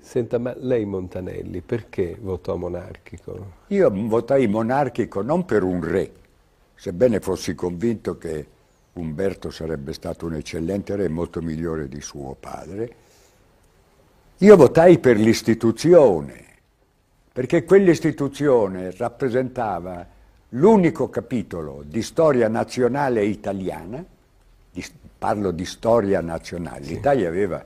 Senta, ma lei Montanelli perché votò monarchico? Io votai monarchico non per un re, sebbene fossi convinto che Umberto sarebbe stato un eccellente re, molto migliore di suo padre. Io votai per l'istituzione, perché quell'istituzione rappresentava l'unico capitolo di storia nazionale italiana, di, parlo di storia nazionale, sì. l'Italia aveva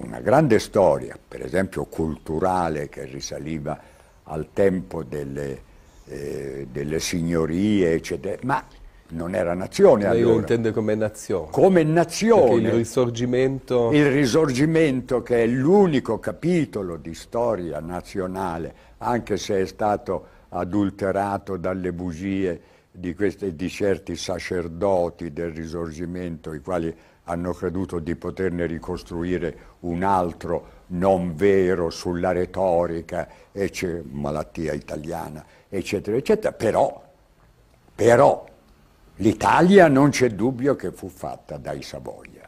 una grande storia, per esempio culturale, che risaliva al tempo delle, eh, delle signorie, eccetera, ma non era nazione Lei allora. lo intende come nazione. Come nazione. Perché il risorgimento... Il risorgimento che è l'unico capitolo di storia nazionale, anche se è stato adulterato dalle bugie di, questi, di certi sacerdoti del risorgimento, i quali hanno creduto di poterne ricostruire un altro non vero sulla retorica, ecce, malattia italiana, eccetera, eccetera. Però, però l'Italia non c'è dubbio che fu fatta dai Savoia,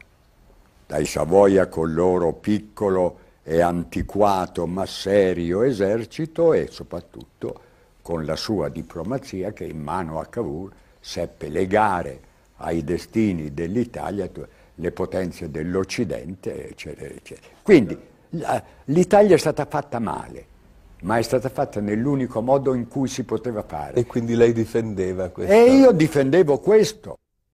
dai Savoia col loro piccolo e antiquato ma serio esercito e soprattutto con la sua diplomazia che in mano a Cavour seppe legare ai destini dell'Italia le potenze dell'Occidente, eccetera, eccetera. Quindi l'Italia è stata fatta male, ma è stata fatta nell'unico modo in cui si poteva fare. E quindi lei difendeva questo? E io difendevo questo.